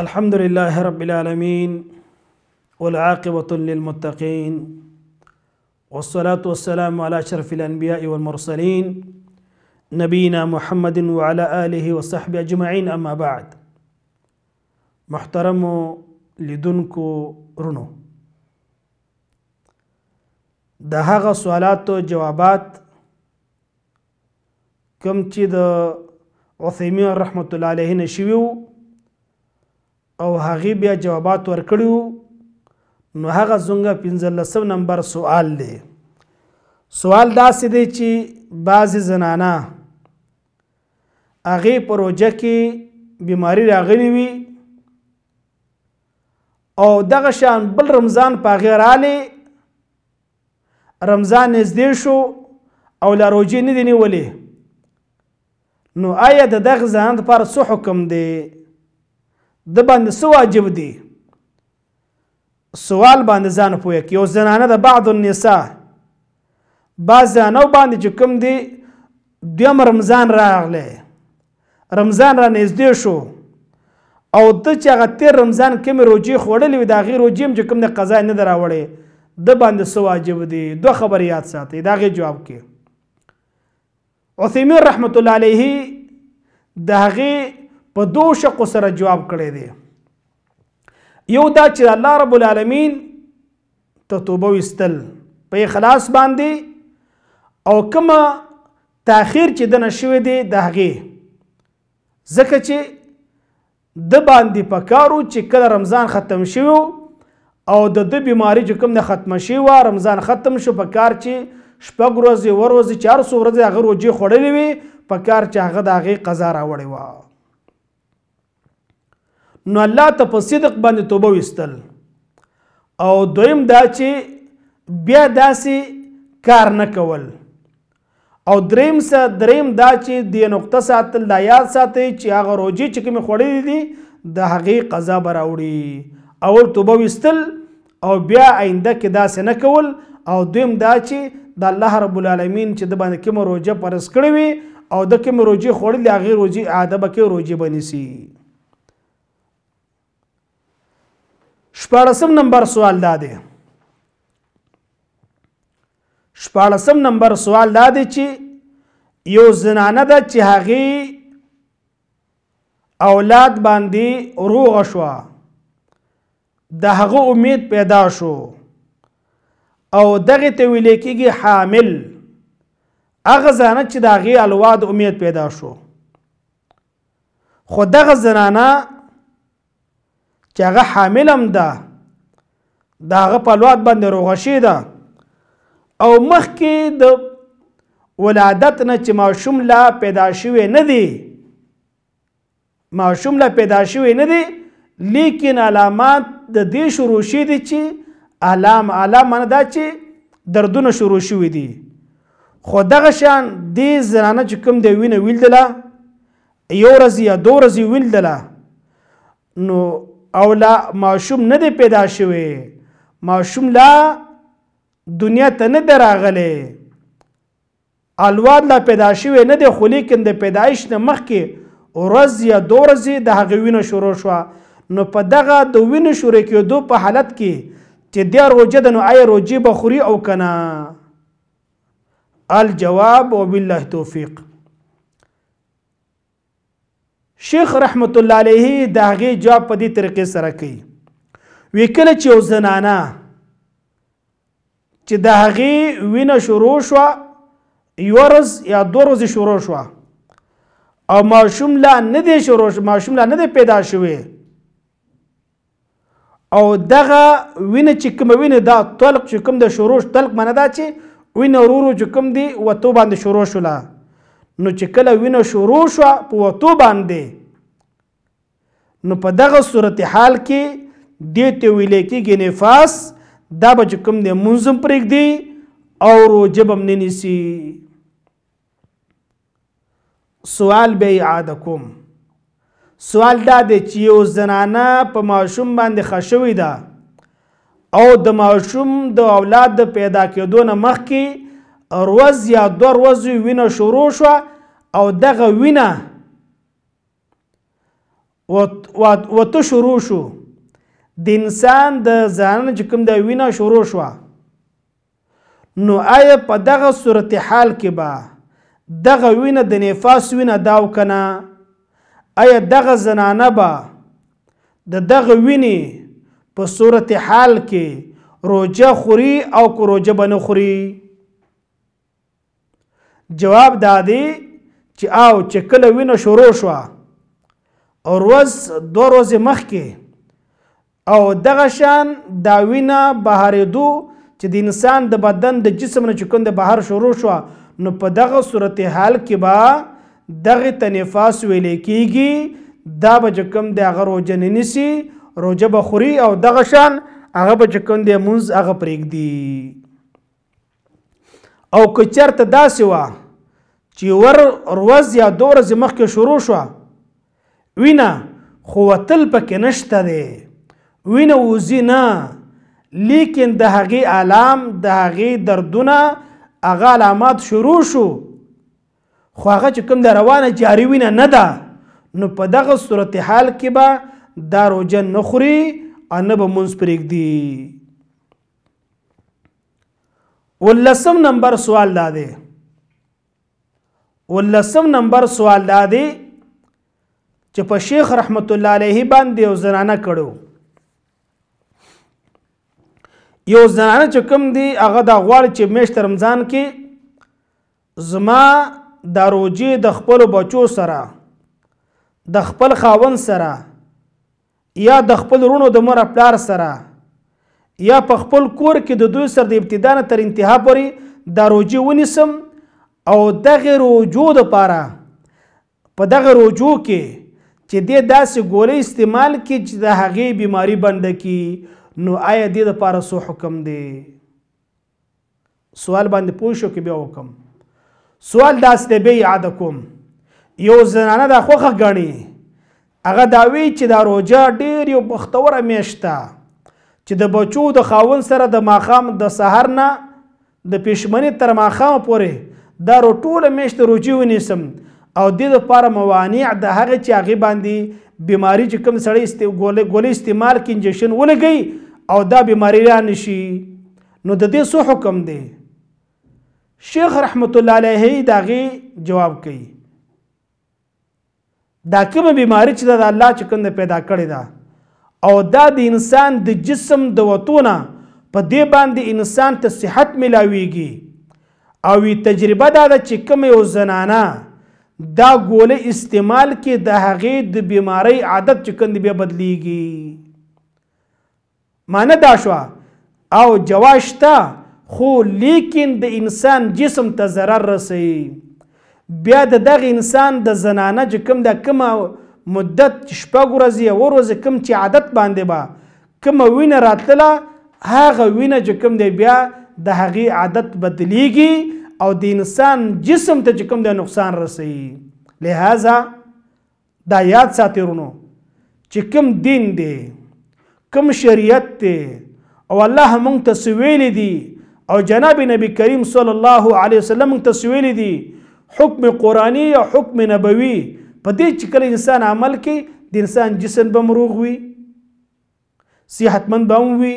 الحمد لله رب العالمين والعاقبة للمتقين والصلاة والسلام على أشرف الأنبياء والمرسلين نبينا محمد وعلى آله وصحبه أجمعين أما بعد محترم لدنك رنو دهاغ سؤالات سوالاتو جوابات کوم چې رحمة الله عليه نشویو او هغه بیا جوابات ورکړو نو هغه زونګه 15 نمبر سوال دی سوال دا سې دی چې بعضی زنانا هغه پروژه کې بیماری راغلی وي او دغه شان بل رمضان په غیر علي رمضان نږدې شو او لا روجې نه دی نیولې نو آیا د دغه ځان پر څه حکم دی د باندې سو واجب دي سوال باندې ځان پوهه کې یو زنانه د بعض النساء بعض زنانه باندې چې کوم دي دویم رمضان راغله رمضان را نږدې شو او د چې هغه تیر رمضان کوم روجي خوړلې وي دا غیر روجي چې کوم نه قضا نه دراوړې د باندې سو واجب دي دوه خبر یاد ساتي دا غي جواب کې عثیمین رحمت الله علیه د هغه په دوه شق سره جواب کړی دی یو دا چې الله رب العالمین ته توبه وستل په اخلاص باندې او کومه تاخير چې د نشوي دی د هغه ځکه چې د باندې پکارو چې کله رمضان ختم شوی او د د بیماری چې کوم نه ختم شي و رمضان ختم شو په کار چې شپږ ورځې ورځې 400 ورځې هغه روزي خوړلې وي په کار چې هغه د هغه قضا راوړې و نو الله ته په صدق باندې توبه وستل او دویم دا چې بیا داسې کار نه کول او دریم سا دریم دا چې د نقطه ساتل دا یاد ساتي چې هغه روجي چې کوم خوړې دي د هغې قضا براوړي اول توبه وستل او بیا آینده کې داسې نه کول او دویم دا چې د الله رب العالمین چې د باندې کوم روجه پرس کړې وي او د کوم روجي خوړل هغې روجي عاده به کې روجي بنسي شپاړسم نمبر سوال دا دی شپاړسم نمبر سوال دا دی چې یو زنانه ده چې هغې اولاد باندې روغه شوه د هغه امید پیدا شو او دغه ته ویل کېږي حامل هغه زنانه چې د هغې الواد امید پیدا شو خو دغه زنانه چې هغه حاملم ده دا هغه په لوات باندې روغه شي ده او مخکې د ولادت نه چې ماشوم لا پیدا شوی نه دی ماشوم لا پیدا شوی نه دی لیکن علامات د دې شروع شي دي چې علام علام نه دا چې دردونه شروع شوی دي خو دغه شان دې زنانه چې کوم دی وینه ویل دله یو ورځ یا دو ورځې ویل دله نو او لا ماشوم نه دی پیدا شوی ماشوم لا دنیا ته نه دراغله الواد لا پیدا شوی نه دی خو لیکن د پیدایش نه مخکې ورځ یا دو ورځې د هغې وینه شروع شوه نو په دغه د وینې شروع کېدو په حالت کې چې د روجه د نو آی روجه بخوري او کنه الجواب وبالله توفیق شیخ رحمت الله علیه د هغه جواب په دې طریقې سره کوي وی کله چې یو زنانا چې د هغه وینه شروع شو یورز یا دورز شروع شو او ماشوم لا نه دی شروع ماشوم لا نه دی پیدا شوی او دغه وینه چې کوم وینه دا طلق چې کوم د شروع طلق منه دا چې وینه ورورو چې کوم دی وته باندې شروع شولا نو چې کله وینه شروع شو په وتو باندې نو په دغه صورت حال کې د ته ویل کېږي نفاس دا به کوم د منظم پرېګ دی او روجبم نه نسی سوال به اعاده کوم سوال دا دی چې یو زنانه په ماشوم باندې خښوي ده او د ماشوم د اولاد د پیدا کېدو نه مخکې ورځ یا دوه ورځې وینه شروع شوه او دغه وینه وته شروع شو د انسان د ځان چې کوم د وینا شروع شو نو آیا په دغه صورت حال کې به دغه وینه د نفاس وینه داو کنه آیا دغه زنانه به د دغه وینې په صورت حال کې روجه خوري او کو روجه بنه خوري جواب دادی چې او چې کله وینه شروع شوه روز دو روز مخکې او دغه شان دا وینه بهارېدو چې د انسان د بدن د جسم نه چکن د بهر شروع شو نو په دغه صورت حال کې با دغه تنفاس ویلې کیږي دا به کم د هغه روزه نه نسی روزه به خوري او دغه شان هغه به کم د مونز هغه پرېږدي او که چرته داسې وه چې ور روز یا دو ورځې مخکې شروع شوه وینه خو وتل پکې نشته دی وینه وزي نه لیکن د هغې علام د هغې دردونه هغه علامات شروع شو خو هغه چې کوم د روانه جاري وینه نه ده نو په دغه صورت حال کې به دا روجن نه خوري او نه به مونځ پرېږدي ولسم نمبر سوال دا دی ولسم نمبر سوال دا دی چې په شیخ رحمت الله علیه باندې یو زنانه کړو یو زنانه چې کوم دی هغه د غوړ چې میشت رمضان کې زما د روجي د خپل بچو سره د خپل خاون سره یا د خپل رونو د مور پلار سره یا په خپل کور کې د دوی سره د ابتدا تر انتها پورې د روجي ونیسم او دغه روجو د پاره په پا دغه روجو کې چې دې داسې ګولې استعمال کی چې د هغې بیماری بنده کی نو آیا دې لپاره سو حکم دی سوال باندې پوه شو کې بیا وکم سوال داس دی به یاد کوم یو زنانه د خوخه غني هغه دا وی چې دا روجا ډیر یو بختوره میشته چې د بچو د خاون سره د ماخام د سحر نه د پښمنې تر ماخام پورې دا ټوله میشت روجي ونیسم او د دې لپاره موانع د هغه چې هغه باندې بیماری چې کوم سړی است ګولې ګولې استعمال کې انجکشن ولګي او دا بیماری را نشي نو د دې سو حکم دی شیخ رحمت الله علیه داغي جواب کوي دا کوم بیماری چې د الله چې کوم پیدا کړی دا او دا د انسان د جسم د وتونه په دې باندې انسان ته صحت ملاويږي او تجربه دا چې کوم یو زنانه دا ګوله استعمال کې د هغې د بیماری عادت چې کند بیا بدلیږي معنی دا شوه او جواز شته خو لیکن د انسان جسم ته ضرر رسی بیا د دغه انسان د زنانه چې کوم د کومه مدت شپږ ورځې او ورځې کوم چې عادت باندې به با کومه وینه راتله هغه وینه چې کوم دی بیا د هغې عادت بدلیږي او د انسان جسم ته چې کوم د نقصان رسي لہذا دا یاد ساترونو چې کوم دین دی کوم شریعت دی او الله مونږ ته سویل دی او جناب نبی کریم صلی الله علیه وسلم مونږ ته سویل دی حکم قرآنی او حکم نبوي په دې چې کله انسان عمل کې د انسان جسم به مروغ وي صحتمند به وي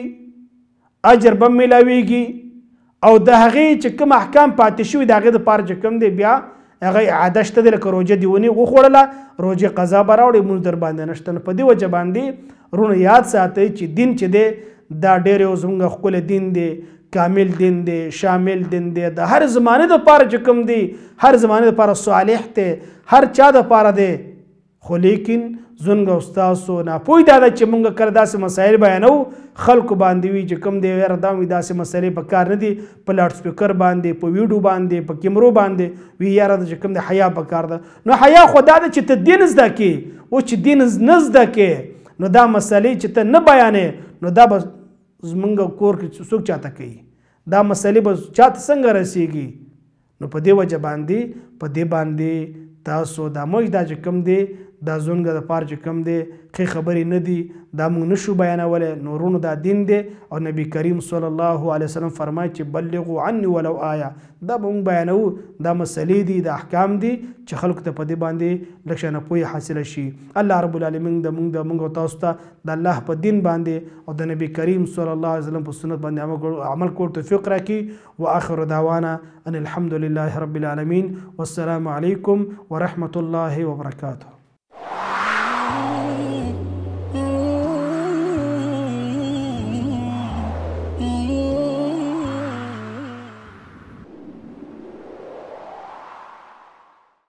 اجر به ملاويږي او د هغې چې کوم احکام پاتې شوي د هغې دپاره چې کوم دی بیا هغه اعاده شته دی لکه روژه دې ونې وخوړله روژې قضا به راوړې مونږ در باندې نه شته نو په دې وجه باندې رونه یاد ساتئ چې دین چې دی دا ډېر یو زموږ ښکلی دین دی کامل دین دی شامل دین دی د هر زمانه د پاره چې کوم دی هر زمانه د پاره صالح دی هر چا د پاره دی خو لیکن زونګ او تاسو نه پوی دا چې مونږ کړ داسې مسایل بیانو خلکو باندې وی چې کم دی ور دا وی داسې مسلې په کار نه دي په لاټ سپیکر باندې په ویډیو باندې په کیمرو باندې وی یار د کم دی حیا په کار ده نو حیا خدا د چې ته دین زده کی او چې دین نه زده کی نو دا مسلې چې ته نه بیانې نو دا به زمونږ کور کې څوک چاته کوي دا مسلې به چاته څنګه رسیږي نو په دې وجه باندې په دې باندې تاسو د موږ دا چې کوم دی دا زونګه د پار چې کم دی خې خبرې نه دي دا موږ نشو بیانولې نورونو دا دین دی او نبی کریم صلی الله علیه وسلم فرمایي چې بلغوا عني ولو آیا دا موږ بیانو دا مسلې دي د احکام دي چې خلکو ته په دې باندې لکه نه پوي حاصل شي الله رب العالمین د موږ د موږ تاسو ته د الله په دین باندې او د نبی کریم صلی الله علیه وسلم په سنت باندې عمل کول توفیق راکړي واخر دعوانا ان الحمد لله رب العالمين والسلام عليكم ورحمه الله وبركاته